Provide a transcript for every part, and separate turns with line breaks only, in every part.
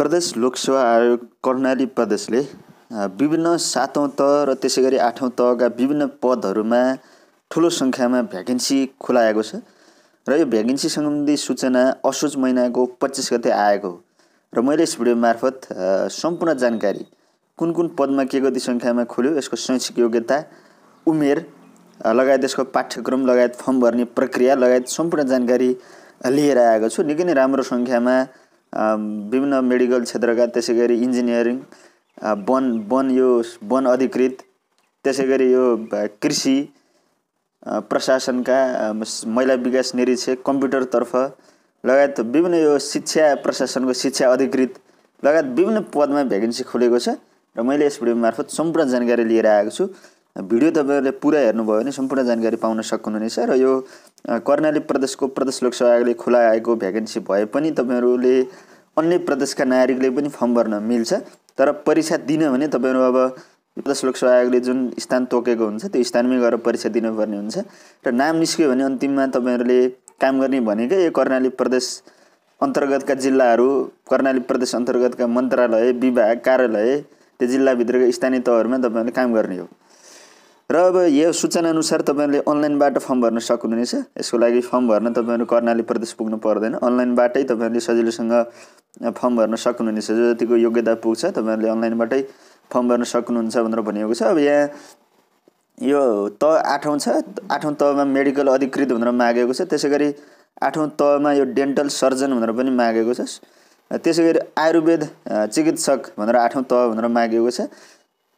प्रदेश लोकसेवा आयोग कर्णाली प्रदेशले विभिन्न सातौँ तह र त्यसै गरी आठौँ तहका विभिन्न पदहरूमा ठुलो सङ्ख्यामा भ्याकेन्सी खुलाएको छ र यो भ्याकेन्सी सम्बन्धी सूचना असोज महिनाको पच्चिस गते आएको हो र मैले यस भिडियो मार्फत सम्पूर्ण जानकारी कुन कुन पदमा के कति सङ्ख्यामा खोल्यो यसको शैक्षिक योग्यता उमेर लगायत यसको पाठ्यक्रम लगायत फर्म भर्ने प्रक्रिया लगायत सम्पूर्ण जानकारी लिएर आएको छु निकै नै राम्रो सङ्ख्यामा विभिन्न मेडिकल क्षेत्रका त्यसै गरी इन्जिनियरिङ वन वन यो वन अधिकृत त्यसै गरी यो कृषि प्रशासनका महिला विकास निरीक्षक कम्प्युटरतर्फ लगायत विभिन्न यो शिक्षा प्रशासनको शिक्षा अधिकृत लगायत विभिन्न पदमा भ्याकेन्सी खोलेको छ र मैले यस भिडियो मार्फत सम्पूर्ण जानकारी लिएर आएको छु भिडियो तपाईँहरूले पुरा हेर्नुभयो भने सम्पूर्ण जानकारी पाउन सक्नुहुनेछ र यो कर्णाली प्रदेशको प्रदेश लोकसेवा खुला आएको भ्याकेन्सी भए पनि तपाईँहरूले अन्य प्रदेशका नागरिकले पनि फर्म भर्न मिल्छ तर परीक्षा दिन भने तपाईँहरू अब प्रदेश सेवा आयोगले जुन स्थान तोकेको हुन्छ त्यो स्थानमै गएर परीक्षा दिनुपर्ने हुन्छ र नाम निस्क्यो भने अन्तिममा तपाईँहरूले काम गर्ने भनेकै कर्णाली प्रदेश अन्तर्गतका जिल्लाहरू कर्णाली प्रदेश अन्तर्गतका मन्त्रालय विभाग कार्यालय त्यो जिल्लाभित्रको स्थानीय तहहरूमा तपाईँहरूले काम गर्ने हो र अब यो सूचना अनुसार तपाईँहरूले अनलाइनबाट फर्म भर्न सक्नुहुनेछ यसको लागि फर्म भर्न तपाईँहरू कर्णाली प्रदेश पुग्नु पर्दैन अनलाइनबाटै तपाईँहरूले सजिलोसँग फर्म भर्न सक्नुहुनेछ जतिको योग्यता पुग्छ तपाईँहरूले अनलाइनबाटै फर्म भर्न सक्नुहुन्छ भनेर भनिएको छ अब यहाँ यो त आठौँ छ आठौँ तहमा मेडिकल अधिकृत भनेर मागेको छ त्यसै गरी आठौँ तहमा यो डेन्टल सर्जन भनेर पनि मागेको छ त्यसै गरी आयुर्वेद चिकित्सक भनेर आठौँ तह भनेर मागेको छ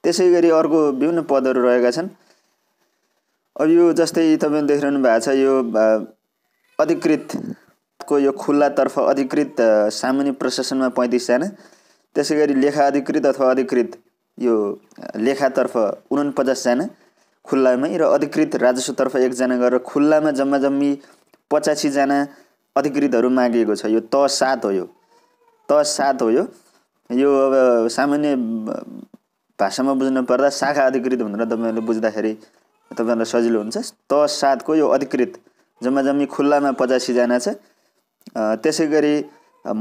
त्यसै गरी अर्को विभिन्न पदहरू रहेका छन् अब यो जस्तै तपाईँले देखिरहनु भएको छ यो अधिकृतको यो खुल्लातर्फ अधिकृत सामान्य प्रशासनमा पैँतिसजना त्यसै गरी लेखा अधिकृत अथवा अधिकृत यो लेखातर्फ उनपचासजना खुल्लामै र अधिकृत राजस्वतर्फ एकजना गरेर खुल्लामा जम्मा जम्मी पचासीजना अधिकृतहरू मागिएको छ यो त सात हो यो त सात हो यो यो अब सामान्य भाषामा बुझ्नु पर्दा शाखा अधिकृत भनेर तपाईँहरूले बुझ्दाखेरि तपाईँहरूलाई सजिलो हुन्छ त सातको यो अधिकृत जम्मा जम्मी खुल्लामा पचासीजना छ त्यसै गरी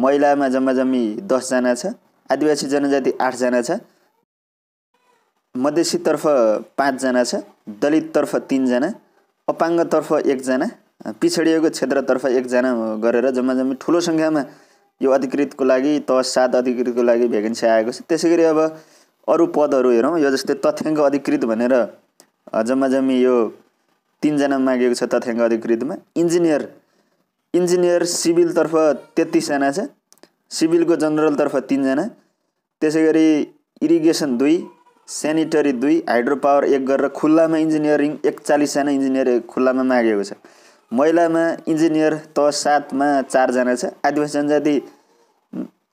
महिलामा जम्मा जम्मी दसजना छ आदिवासी जनजाति आठजना छ मधेसीतर्फ पाँचजना छ दलिततर्फ तिनजना अपाङ्गतर्फ एकजना पिछडिएको क्षेत्रतर्फ एकजना गरेर जम्मा जम्मी ठुलो सङ्ख्यामा यो अधिकृतको लागि त सात अधिकृतको लागि भ्याकेन्सी आएको छ त्यसै गरी अब अरू पदहरू हेरौँ यो जस्तै तथ्याङ्क अधिकृत भनेर जम्मा जम्मी यो तिनजना मागेको छ तथ्याङ्क अधिकृतमा इन्जिनियर इन्जिनियर सिभिलतर्फ तेत्तिसजना छ सिभिलको जनरलतर्फ तिनजना त्यसै गरी इरिगेसन दुई सेनिटरी दुई हाइड्रो पावर एक गरेर खुल्लामा इन्जिनियरिङ एकचालिसजना इन्जिनियर खुल्लामा मागेको छ महिलामा इन्जिनियर त सातमा चारजना छ आदिवासी जनजाति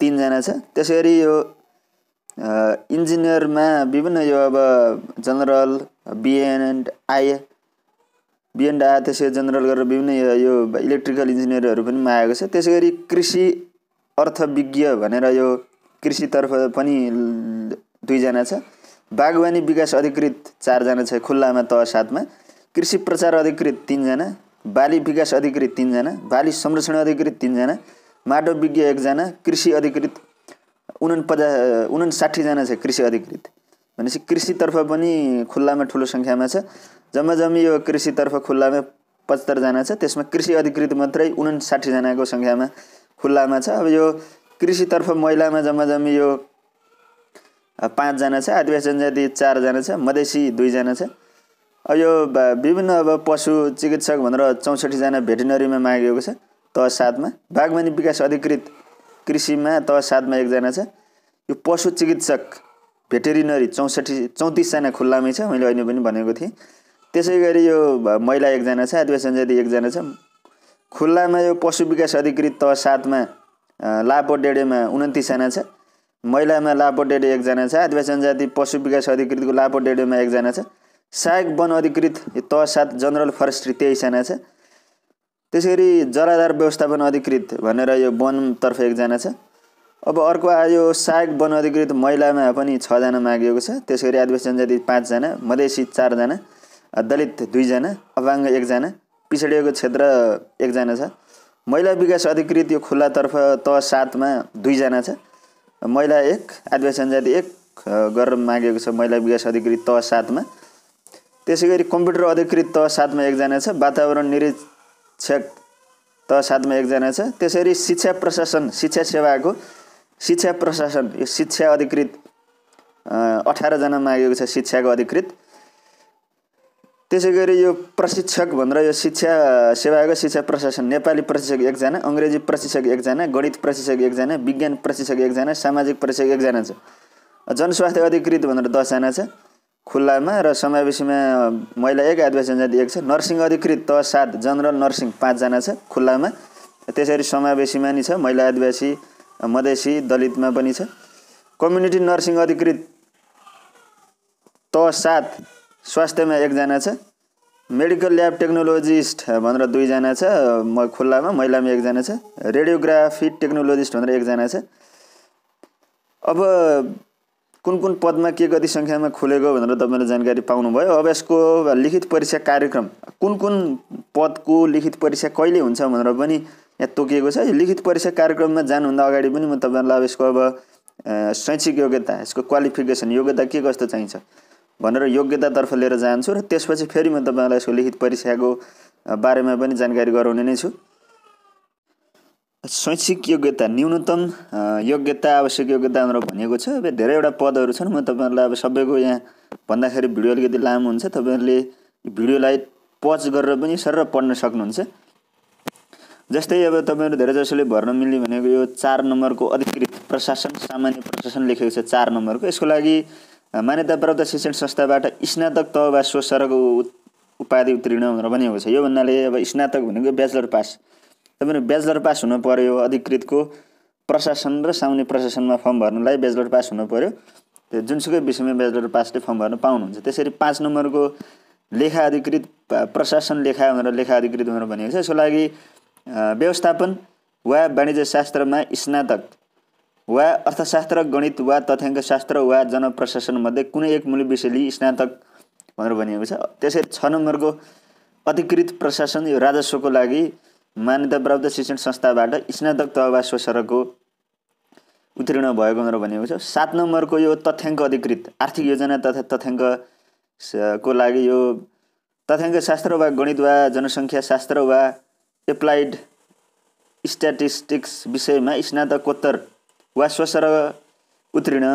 तिनजना छ त्यसै गरी यो इन्जिनियरमा विभिन्न यो अब जनरल बिएन एन्ड आइए बिएन आए त्यसै जेनरल गरेर विभिन्न यो इलेक्ट्रिकल इन्जिनियरहरू पनि मागेको छ त्यसै गरी कृषि अर्थविज्ञ भनेर यो कृषितर्फ पनि दुईजना छ बागवानी विकास अधिकृत चारजना छ खुल्लामा त सातमा कृषि प्रचार अधिकृत तिनजना बाली विकास अधिकृत तिनजना बाली संरक्षण अधिकृत तिनजना माटो विज्ञ एकजना कृषि अधिकृत उनपचास उनसाठीजना छ कृषि अधिकृत भनेपछि कृषितर्फ पनि खुल्लामा ठुलो सङ्ख्यामा छ जम्मा जम्मी यो कृषितर्फ खुल्लामा पचहत्तरजना छ त्यसमा कृषि अधिकृत मात्रै उनासाठीजनाको सङ्ख्यामा खुल्लामा छ अब यो कृषितर्फ महिलामा जम्मा जम्मी यो पाँचजना छ आदिवासी जनजाति चारजना छ मधेसी दुईजना छ अब यो विभिन्न अब पशु चिकित्सक भनेर चौसठीजना भेटेनरीमा मागेको छ तह सातमा बागवानी विकास अधिकृत कृषिमा तह सातमा एकजना छ यो पशु चिकित्सक भेटेरिनरी चौसठी चौतिसजना खुल्लामै छ मैले अहिले पनि भनेको थिएँ त्यसै गरी यो महिला एकजना छ आदिवासी जनजाति एकजना छ खुल्लामा यो पशु विकास अधिकृत तह सातमा लापो डेडेमा उन्तिसजना छ महिलामा डेडे एकजना छ आदिवासी जनजाति पशु विकास अधिकृतको लापो डेडेमा एकजना छ सहायक वन अधिकृत त सात जनरल फरेस्ट्री तेइसजना छ त्यसै गरी जराधार व्यवस्थापन अधिकृत भनेर यो वनतर्फ एकजना छ अब अर्को आयो सहायक अधिकृत महिलामा पनि छजना मागिएको छ त्यसै गरी आदिवासी जनजाति पाँचजना मधेसी चारजना दलित दुईजना अपाङ्ग एकजना पिछडिएको क्षेत्र एकजना छ महिला विकास अधिकृत यो खुल्लातर्फ त सातमा दुईजना छ महिला एक आदिवासी जनजाति एक गरेर मागेको छ महिला विकास अधिकृत त सातमा त्यसै गरी कम्प्युटर अधिकृत त सातमा एकजना छ वातावरण निरीक्षक त सातमा एकजना छ त्यसरी शिक्षा प्रशासन शिक्षा सेवाको शिक्षा प्रशासन यो शिक्षा अधिकृत अठारजना मागेको छ शिक्षाको अधिकृत त्यसै गरी यो प्रशिक्षक भनेर यो शिक्षा सेवाको शिक्षा प्रशासन नेपाली प्रशिक्षक एकजना अङ्ग्रेजी प्रशिक्षक एकजना गणित प्रशिक्षक एकजना विज्ञान प्रशिक्षक एकजना सामाजिक प्रशिक्षक एकजना छ जनस्वास्थ्य अधिकृत भनेर दसजना छ खुल्लामा र समावेशीमा महिला एक आदिवासी जनजाति एक छ नर्सिङ अधिकृत त सात जनरल नर्सिङ पाँचजना छ खुल्लामा त्यसरी समावेशीमा नि छ महिला आदिवासी मधेसी दलितमा पनि छ कम्युनिटी नर्सिङ अधिकृत त सात स्वास्थ्यमा एकजना छ मेडिकल ल्याब टेक्नोलोजिस्ट भनेर दुईजना छ म खुल्लामा महिलामा एकजना छ रेडियोग्राफी टेक्नोलोजिस्ट भनेर एकजना छ अब कुन कुन पदमा के कति सङ्ख्यामा खुलेको भनेर तपाईँले जानकारी पाउनुभयो अब यसको लिखित परीक्षा कार्यक्रम कुन कुन पदको लिखित परीक्षा कहिले हुन्छ भनेर पनि यहाँ तोकिएको छ लिखित परीक्षा कार्यक्रममा जानुभन्दा अगाडि पनि म तपाईँहरूलाई अब यसको अब शैक्षिक योग्यता यसको क्वालिफिकेसन योग्यता के कस्तो चाहिन्छ भनेर योग्यतातर्फ लिएर जान्छु र त्यसपछि फेरि म तपाईँलाई यसको लिखित परीक्षाको बारेमा पनि जानकारी गराउने नै छु शैक्षिक योग्यता न्यूनतम योग्यता आवश्यक योग्यता हाम्रो भनेको छ अब धेरैवटा पदहरू छन् म तपाईँहरूलाई अब सबैको यहाँ भन्दाखेरि भिडियो अलिकति लामो हुन्छ तपाईँहरूले भिडियोलाई पज गरेर पनि सरर पढ्न सक्नुहुन्छ जस्तै अब तपाईँहरू धेरैजसोले भर्न मिल्ने भनेको यो चार नम्बरको अधिकृत प्रशासन सामान्य प्रशासन लेखेको छ चार नम्बरको यसको लागि मान्यता प्राप्त शिक्षण संस्थाबाट स्नातक तह वा सरको उपाधि उत्तीर्ण भनेर पनि छ यो भन्नाले अब स्नातक भनेको ब्याचलर पास तपाईँहरू ब्याचलर पास हुनु पऱ्यो अधिकृतको प्रशासन र सामान्य प्रशासनमा फर्म भर्नलाई ब्याचलर पास हुनु पऱ्यो त्यो जुनसुकै विषयमा ब्याचलर पासले फर्म भर्न पाउनुहुन्छ त्यसरी पाँच नम्बरको लेखा अधिकृत प्रशासन लेखा भनेर लेखा अधिकृत भनेर भनेको छ यसको लागि व्यवस्थापन वा शास्त्रमा स्नातक वा अर्थशास्त्र गणित वा तथ्याङ्क शास्त्र वा जनप्रशासनमध्ये कुनै एक मूल विषय लिई स्नातक भनेर भनिएको छ त्यसै छ नम्बरको अधिकृत प्रशासन यो राजस्वको लागि मान्यता प्राप्त शिक्षण संस्थाबाट स्नातक तह वा स्वसरको उत्तीर्ण भएको भनेर भनिएको छ सात नम्बरको यो तथ्याङ्क अधिकृत आर्थिक योजना तथा तथ्याङ्क को लागि यो तथ्याङ्क शास्त्र वा गणित वा जनसङ्ख्या शास्त्र वा एप्लाइड स्ट्याटिस्टिक्स विषयमा स्नातकोत्तर वा स्वसर उत्तीर्ण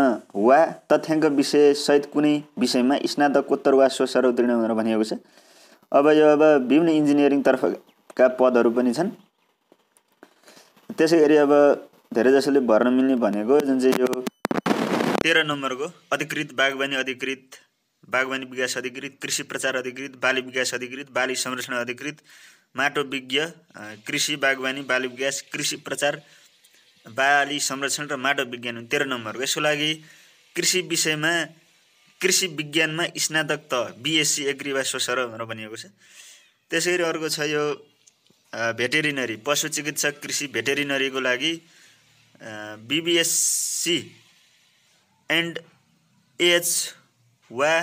वा तथ्याङ्क सहित कुनै विषयमा स्नातकोत्तर वा स्वसर उत्तीर्ण भनेर भनिएको छ अब यो अब विभिन्न इन्जिनियरिङतर्फका पदहरू पनि छन् त्यसै गरी अब धेरैजसोले भर्न मिल्ने भनेको जुन चाहिँ यो तेह्र नम्बरको अधिकृत बागवानी अधिकृत बागवानी विकास अधिकृत कृषि प्रचार अधिकृत बाली विकास अधिकृत बाली संरक्षण अधिकृत माटो विज्ञ कृषि बागवानी बाल विकास कृषि प्रचार बाली संरक्षण र माटो विज्ञान हुन् तेह्र नम्बरको यसको लागि कृषि विषयमा कृषि विज्ञानमा स्नातक त बिएससी एग्री वा सोसर भनेर भनिएको छ त्यसै गरी अर्को छ यो भेटेरिनरी पशु चिकित्सक कृषि भेटेरिनरीको लागि बिबिएससी एन्ड एच वा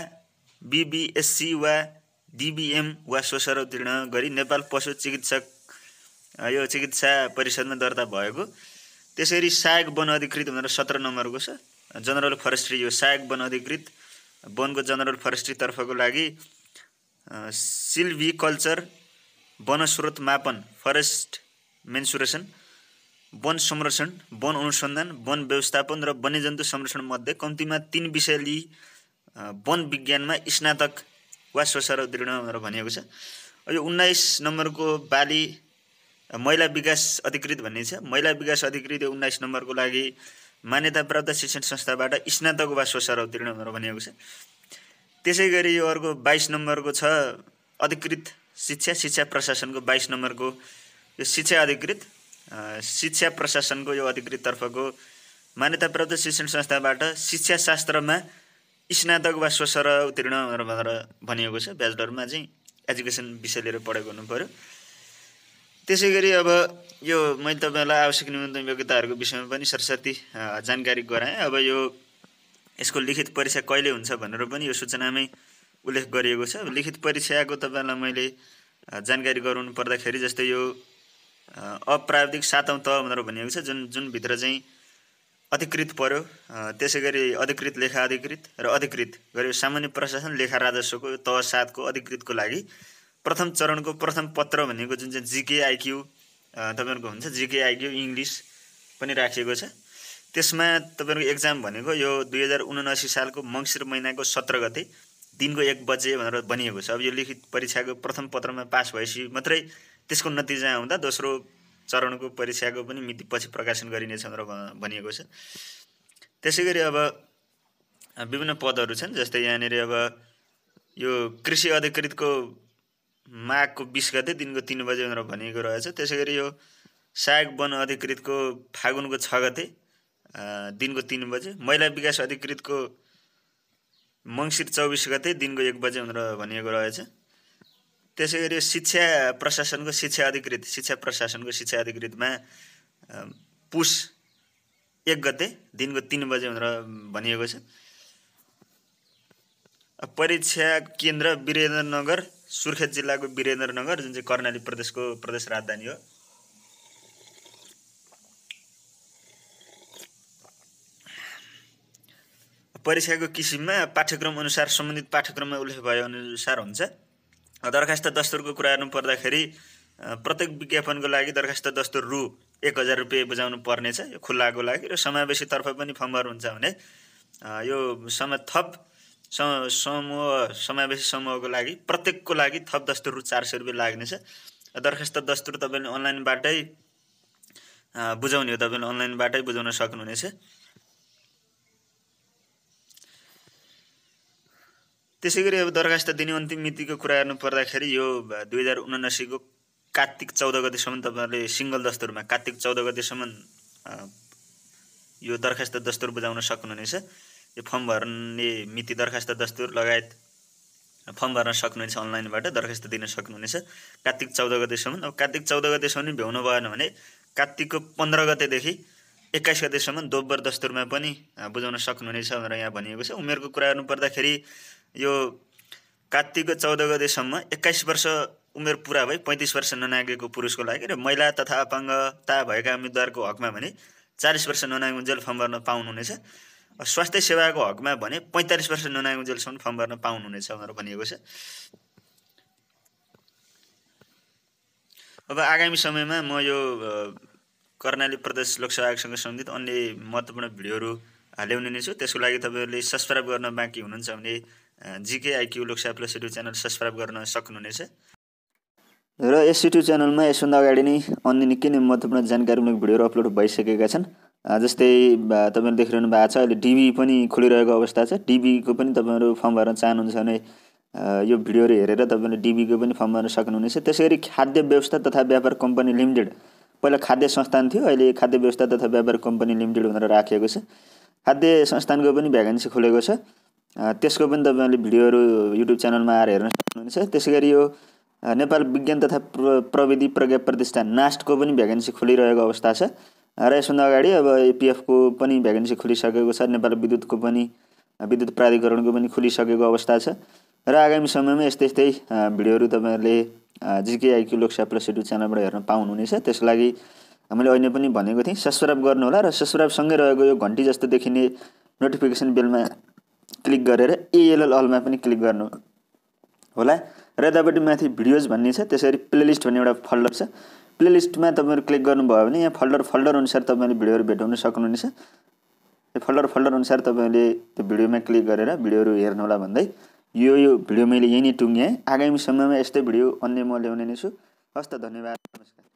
बिबिएससी वा डिबिएम वा सोसर उत्तीर्ण गरी नेपाल पशु चिकित्सक यो चिकित्सा परिषदमा दर्ता भएको त्यसरी सहायक वन अधिकृत भनेर सत्र नम्बरको छ जनरल फरेस्ट्री यो सहायक वन अधिकृत वनको जनरल तर्फको लागि सिल्भी कल्चर वनस्रोत मापन फरेस्ट मेन्सुरेसन वन संरक्षण वन अनुसन्धान वन व्यवस्थापन र वन्यजन्तु संरक्षणमध्ये कम्तीमा तिन विषय लिई वन विज्ञानमा स्नातक वा स्वसार उत्तीर्ण भनेर भनिएको छ यो उन्नाइस नम्बरको बाली महिला विकास अधिकृत भन्ने छ महिला विकास अधिकृत यो उन्नाइस नम्बरको लागि मान्यता प्राप्त शिक्षण संस्थाबाट स्नातक वा स्वसार उत्तीर्ण भनेर भनिएको छ त्यसै गरी यो अर्को बाइस नम्बरको छ अधिकृत शिक्षा शिक्षा प्रशासनको बाइस नम्बरको यो शिक्षा अधिकृत शिक्षा प्रशासनको यो अधिकृत तर्फको मान्यता प्राप्त शिक्षण संस्थाबाट शिक्षा शास्त्रमा स्नातक वा स्वसर उत्तीर्ण भनेर भनिएको छ ब्याचलरमा चाहिँ एजुकेसन विषय लिएर पढेको हुनु पऱ्यो त्यसै गरी अब यो मैले तपाईँलाई आवश्यक न्यूनतम योग्यताहरूको विषयमा पनि सरस्वती जानकारी गराएँ अब यो यसको लिखित परीक्षा कहिले हुन्छ भनेर पनि यो सूचनामै उल्लेख गरिएको छ लिखित परीक्षाको तपाईँलाई मैले जानकारी गराउनु पर्दाखेरि जस्तै यो अप्राविधिक सातौँ तह भनेर भनिएको छ जुन जुनभित्र चाहिँ अधिकृत पर्यो त्यसै गरी अधिकृत लेखा अधिकृत र अधिकृत गरी सामान्य प्रशासन लेखा राजस्वको तह सातको अधिकृतको लागि प्रथम चरणको प्रथम पत्र भनेको जुन चाहिँ जिके आइक्यु तपाईँहरूको हुन्छ जिके आइक्यु इङ्ग्लिस पनि राखिएको छ त्यसमा तपाईँहरूको एक्जाम भनेको यो दुई हजार उनासी सालको मङ्सिर महिनाको सत्र गते दिनको एक बजे भनेर भनिएको छ अब यो लिखित परीक्षाको प्रथम पत्रमा पास भएपछि मात्रै त्यसको नतिजा आउँदा दोस्रो चरणको परीक्षाको पनि मिति पछि प्रकाशन गरिनेछ भनेर भनिएको छ त्यसै गरी अब विभिन्न पदहरू छन् जस्तै यहाँनिर अब यो कृषि अधिकृतको माघको बिस गते दिनको तिन बजे भनेर भनिएको रहेछ त्यसै गरी यो सहायक वन अधिकृतको फागुनको छ गते दिनको तिन बजे महिला विकास अधिकृतको मङ्सिर चौबिस गते दिनको एक बजे भनेर भनिएको रहेछ त्यसै गरी शिक्षा प्रशासनको शिक्षा अधिकृत शिक्षा प्रशासनको शिक्षा अधिकृतमा पुस एक गते दिनको तिन बजे भनेर भनिएको छ परीक्षा केन्द्र वीरेन्द्रनगर सुर्खेत जिल्लाको वीरेन्द्रनगर जुन चाहिँ कर्णाली प्रदेशको प्रदेश राजधानी हो परीक्षाको किसिममा पाठ्यक्रम अनुसार सम्बन्धित पाठ्यक्रममा उल्लेख भए अनुसार हुन्छ दरखास्त दस्तुरको कुरा गर्नु पर्दाखेरि प्रत्येक विज्ञापनको लागि दरखास्त दस्तुर रु एक हजार रुपियाँ बुझाउनु पर्नेछ यो खुल्लाको लागि र समावेशीतर्फ पनि फम्बर हुन्छ भने यो सम थप समूह समावेशी समूहको लागि प्रत्येकको लागि थप दस्तुर रु चार सय रुपियाँ लाग्नेछ दरखास्त दस्तुर तपाईँले अनलाइनबाटै बुझाउने हो तपाईँले अनलाइनबाटै बुझाउन सक्नुहुनेछ त्यसै गरी अब दरखास्त दिने अन्तिम मितिको कुरा गर्नु पर्दाखेरि यो दुई हजार उनासीको कार्तिक चौध गतिसम्म तपाईँहरूले सिङ्गल दस्तुरमा कार्तिक चौध गतिसम्म यो दरखास्त दस्तुर बुझाउन सक्नुहुनेछ यो फर्म भर्ने मिति दरखास्त दस्तुर लगायत फर्म भर्न सक्नुहुनेछ अनलाइनबाट दरखास्त दिन सक्नुहुनेछ कार्तिक चौध गतेसम्म अब कार्तिक चौध गतेसम्म नि भ्याउनु भएन भने कार्तिकको पन्ध्र गतेदेखि एक्काइस गतेसम्म दोब्बर दस्तुरमा पनि बुझाउन सक्नुहुनेछ भनेर यहाँ भनिएको छ उमेरको कुरा गर्नु पर्दाखेरि यो कार्तिकको चौध गतेसम्म एक्काइस वर्ष उमेर पुरा भई पैँतिस वर्ष ननागेको पुरुषको लागि र महिला तथा अपाङ्गता भएका उम्मेद्वारको हकमा भने चालिस वर्ष ननागुन्जेल फर्म भर्न पाउनुहुनेछ स्वास्थ्य सेवाको हकमा भने पैँतालिस वर्ष ननागुन्जेलसम्म फर्म भर्न पाउनुहुनेछ भनेर भनिएको छ अब आगामी समयमा म यो कर्णाली प्रदेश लोकसेवा आयोगसँग सम्बन्धित अन्य महत्त्वपूर्ण भिडियोहरू हाल्याउने नै छु त्यसको लागि तपाईँहरूले सब्सक्राइब गर्न बाँकी हुनुहुन्छ भने जिकेआइक्यू लोकसा प्लस युट्युब च्यानल सब्सक्राइब गर्न सक्नुहुनेछ र यस युट्युब च्यानलमा यसभन्दा अगाडि नै अन्य निकै नै महत्त्वपूर्ण जानकारीमूलक भिडियोहरू अपलोड भइसकेका छन् जस्तै तपाईँहरू देखिरहनु भएको छ अहिले डिबी पनि खोलिरहेको अवस्था छ डिबीको पनि तपाईँहरू फर्म भर्न चाहनुहुन्छ भने यो भिडियोहरू हेरेर तपाईँले डिबीको पनि फर्म भर्न सक्नुहुनेछ त्यसै गरी खाद्य व्यवस्था तथा व्यापार कम्पनी लिमिटेड पहिला खाद्य संस्थान थियो अहिले खाद्य व्यवस्था तथा व्यापार कम्पनी लिमिटेड भनेर राखिएको छ खाद्य संस्थानको पनि भ्याकेन्सी खोलेको छ त्यसको पनि तपाईँले भिडियोहरू युट्युब च्यानलमा आएर हेर्न सक्नुहुनेछ त्यसै गरी यो नेपाल विज्ञान तथा प्र प्रविधि प्रज्ञा प्रतिष्ठान नास्टको पनि भ्याकेन्सी खोलिरहेको अवस्था छ र यसभन्दा अगाडि अब एपिएफको पनि भ्याकेन्सी खोलिसकेको छ नेपाल विद्युतको पनि विद्युत प्राधिकरणको पनि खोलिसकेको अवस्था छ र आगामी समयमा यस्तै यस्तै भिडियोहरू तपाईँहरूले जिकेआइक्यू लोकसेवा प्लस युट्युब च्यानलबाट हेर्न पाउनुहुनेछ त्यसको लागि मैले अहिले पनि भनेको थिएँ सब्सक्राइब गर्नुहोला र सब्सक्राइबसँगै रहेको यो घन्टी जस्तो देखिने नोटिफिकेसन बेलमा क्लिक गरेर एएलएल अलमा पनि क्लिक गर्नु होला र यतापट्टि माथि भिडियोज भन्ने छ त्यसरी प्लेलिस्ट भन्ने एउटा फोल्डर छ प्लेलिस्टमा तपाईँहरू क्लिक गर्नुभयो भने यहाँ फोल्डर फोल्डर अनुसार तपाईँले भिडियोहरू भेटाउन सक्नुहुनेछ यो फोल्डर फोल्डर अनुसार तपाईँले त्यो भिडियोमा क्लिक गरेर भिडियोहरू होला भन्दै यो यो भिडियो मैले यहीँ नै टुङ्गेँ आगामी समयमा यस्तै भिडियो अन्य म ल्याउने नै छु हस् त धन्यवाद नमस्कार